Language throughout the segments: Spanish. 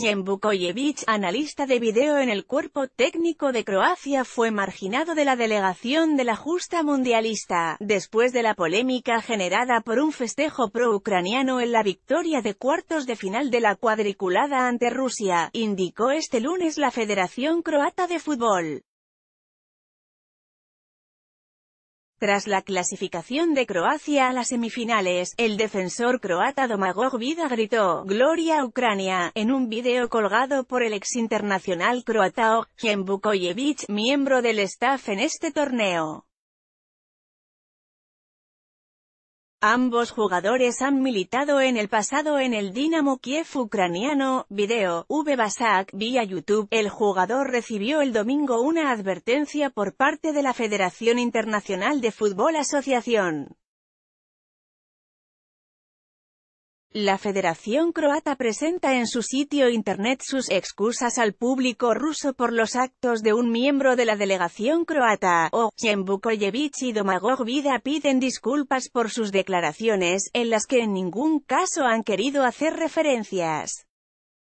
Jen Bukojevic, analista de video en el cuerpo técnico de Croacia fue marginado de la delegación de la justa mundialista, después de la polémica generada por un festejo pro-ucraniano en la victoria de cuartos de final de la cuadriculada ante Rusia, indicó este lunes la Federación Croata de Fútbol. Tras la clasificación de Croacia a las semifinales, el defensor croata Domagoj Vida gritó «Gloria Ucrania» en un video colgado por el ex internacional croata Ogjen Bukojevic, miembro del staff en este torneo. Ambos jugadores han militado en el pasado en el Dinamo Kiev ucraniano. Video, V. Basak, vía YouTube. El jugador recibió el domingo una advertencia por parte de la Federación Internacional de Fútbol Asociación. La Federación Croata presenta en su sitio internet sus excusas al público ruso por los actos de un miembro de la delegación croata, O. Bukoyevich y Domagoj Vida piden disculpas por sus declaraciones, en las que en ningún caso han querido hacer referencias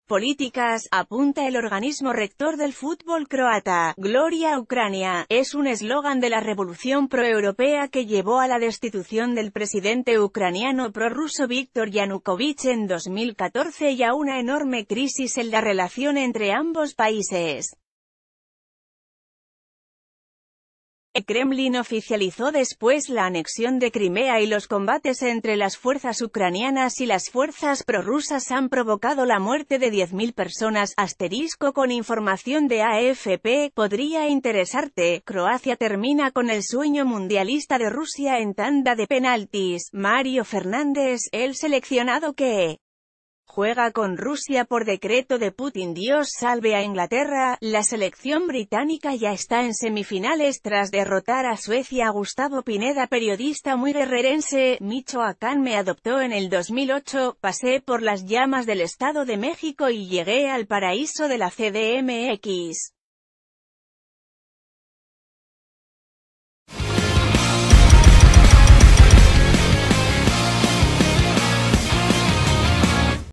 políticas, apunta el organismo rector del fútbol croata, Gloria Ucrania, es un eslogan de la revolución proeuropea que llevó a la destitución del presidente ucraniano prorruso Viktor Yanukovych en 2014 y a una enorme crisis en la relación entre ambos países. El Kremlin oficializó después la anexión de Crimea y los combates entre las fuerzas ucranianas y las fuerzas prorrusas han provocado la muerte de 10.000 personas. Asterisco con información de AFP, podría interesarte. Croacia termina con el sueño mundialista de Rusia en tanda de penaltis. Mario Fernández, el seleccionado que Juega con Rusia por decreto de Putin Dios salve a Inglaterra, la selección británica ya está en semifinales tras derrotar a Suecia Gustavo Pineda periodista muy guerrerense, Michoacán me adoptó en el 2008, pasé por las llamas del Estado de México y llegué al paraíso de la CDMX.